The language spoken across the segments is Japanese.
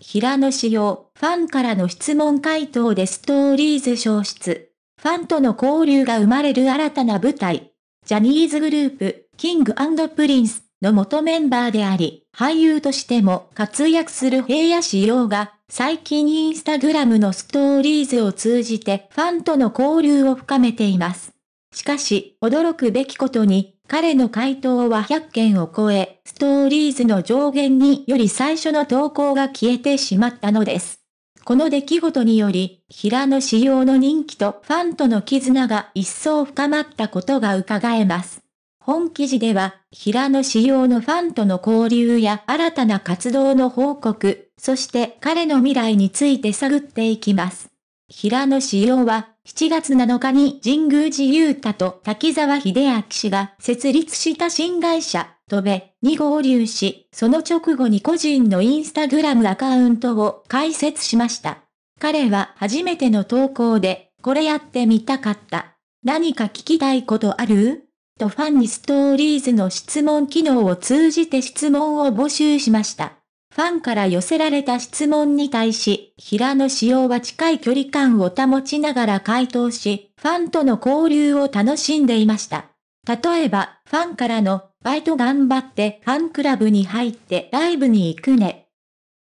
平野紫耀、ファンからの質問回答でストーリーズ消失。ファンとの交流が生まれる新たな舞台。ジャニーズグループ、キングプリンスの元メンバーであり、俳優としても活躍する平野紫耀が、最近インスタグラムのストーリーズを通じてファンとの交流を深めています。しかし、驚くべきことに、彼の回答は100件を超え、ストーリーズの上限により最初の投稿が消えてしまったのです。この出来事により、平野仕様の人気とファンとの絆が一層深まったことが伺えます。本記事では、平野仕様のファンとの交流や新たな活動の報告、そして彼の未来について探っていきます。平野紫耀は、7月7日に神宮寺勇太と滝沢秀明氏が設立した新会社、とべに合流し、その直後に個人のインスタグラムアカウントを開設しました。彼は初めての投稿で、これやってみたかった。何か聞きたいことあるとファンにストーリーズの質問機能を通じて質問を募集しました。ファンから寄せられた質問に対し、平野紫耀は近い距離感を保ちながら回答し、ファンとの交流を楽しんでいました。例えば、ファンからの、バイト頑張ってファンクラブに入ってライブに行くね。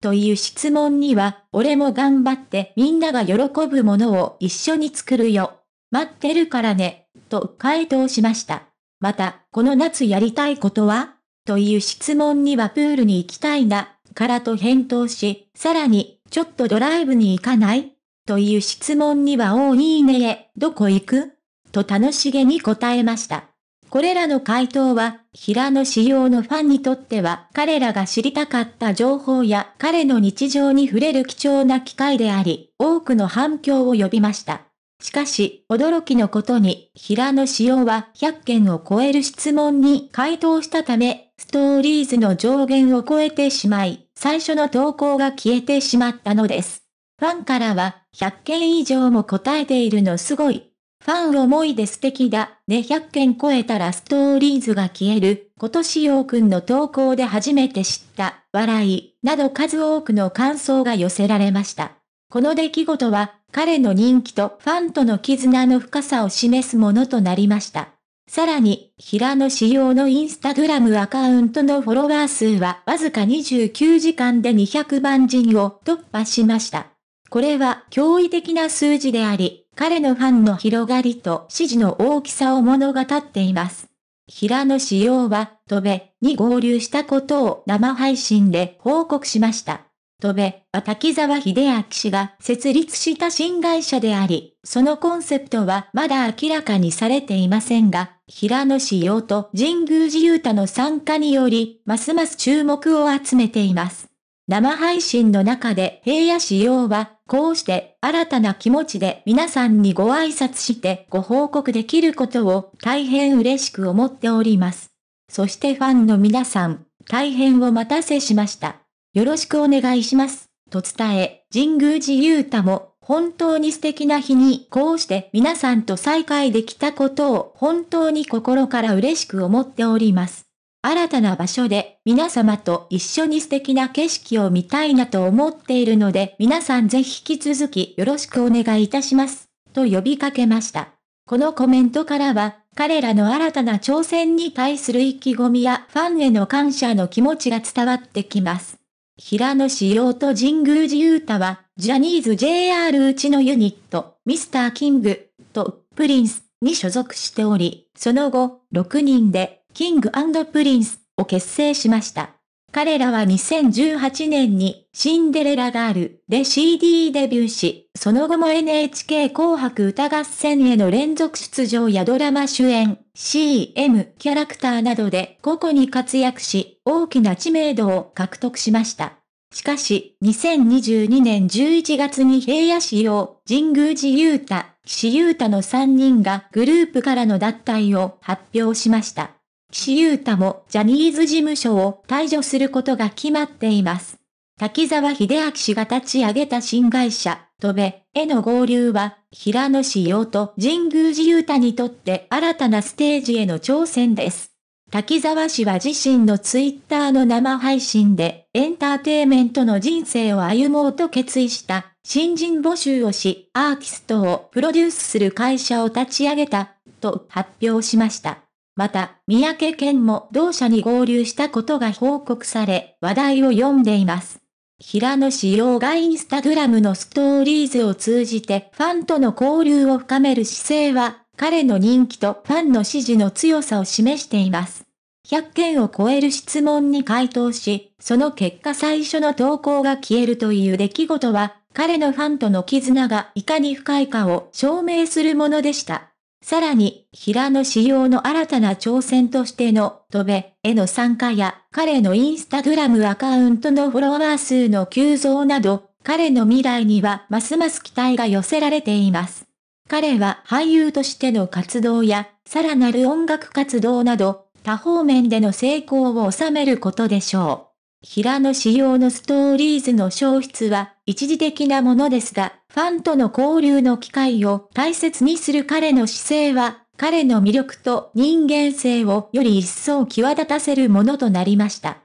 という質問には、俺も頑張ってみんなが喜ぶものを一緒に作るよ。待ってるからね、と回答しました。また、この夏やりたいことはという質問にはプールに行きたいな、からと返答し、さらに、ちょっとドライブに行かないという質問にはおーいいねえ、どこ行くと楽しげに答えました。これらの回答は、平野仕様のファンにとっては、彼らが知りたかった情報や彼の日常に触れる貴重な機会であり、多くの反響を呼びました。しかし、驚きのことに、平野仕様は100件を超える質問に回答したため、ストーリーズの上限を超えてしまい、最初の投稿が消えてしまったのです。ファンからは、100件以上も答えているのすごい。ファン思いで素敵だ。ね100件超えたらストーリーズが消える。今年陽くんの投稿で初めて知った。笑い。など数多くの感想が寄せられました。この出来事は、彼の人気とファンとの絆の深さを示すものとなりました。さらに、平野仕様のインスタグラムアカウントのフォロワー数はわずか29時間で200万人を突破しました。これは驚異的な数字であり、彼のファンの広がりと支持の大きさを物語っています。平野仕様は、戸部に合流したことを生配信で報告しました。戸部は滝沢秀明氏が設立した新会社であり、そのコンセプトはまだ明らかにされていませんが、平野紫耀と神宮寺勇太の参加により、ますます注目を集めています。生配信の中で平野紫耀は、こうして新たな気持ちで皆さんにご挨拶してご報告できることを大変嬉しく思っております。そしてファンの皆さん、大変お待たせしました。よろしくお願いします。と伝え、神宮寺勇太も本当に素敵な日にこうして皆さんと再会できたことを本当に心から嬉しく思っております。新たな場所で皆様と一緒に素敵な景色を見たいなと思っているので皆さんぜひ引き続きよろしくお願いいたします。と呼びかけました。このコメントからは彼らの新たな挑戦に対する意気込みやファンへの感謝の気持ちが伝わってきます。平野紫耀と神宮寺勇太は、ジャニーズ JR うちのユニット、ミスターキングとプリンスに所属しており、その後、6人で、キングプリンスを結成しました。彼らは2018年にシンデレラガールで CD デビューし、その後も NHK 紅白歌合戦への連続出場やドラマ主演、CM キャラクターなどで個々に活躍し、大きな知名度を獲得しました。しかし、2022年11月に平野市を神宮寺雄太、岸優太の3人がグループからの脱退を発表しました。岸優太もジャニーズ事務所を退場することが決まっています。滝沢秀明氏が立ち上げた新会社、戸部への合流は、平野志陽と神宮寺優太にとって新たなステージへの挑戦です。滝沢氏は自身のツイッターの生配信でエンターテイメントの人生を歩もうと決意した新人募集をしアーティストをプロデュースする会社を立ち上げたと発表しました。また、三宅健も同社に合流したことが報告され、話題を読んでいます。平野志耀がインスタグラムのストーリーズを通じてファンとの交流を深める姿勢は、彼の人気とファンの支持の強さを示しています。100件を超える質問に回答し、その結果最初の投稿が消えるという出来事は、彼のファンとの絆がいかに深いかを証明するものでした。さらに、平野仕様の新たな挑戦としての、飛べ、への参加や、彼のインスタグラムアカウントのフォロワー数の急増など、彼の未来にはますます期待が寄せられています。彼は俳優としての活動や、さらなる音楽活動など、多方面での成功を収めることでしょう。平野仕様のストーリーズの消失は一時的なものですが、ファンとの交流の機会を大切にする彼の姿勢は、彼の魅力と人間性をより一層際立たせるものとなりました。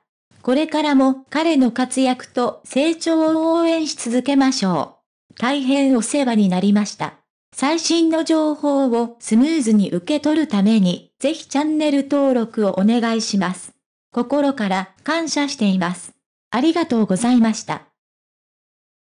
これからも彼の活躍と成長を応援し続けましょう。大変お世話になりました。最新の情報をスムーズに受け取るために、ぜひチャンネル登録をお願いします。心から感謝しています。ありがとうございました。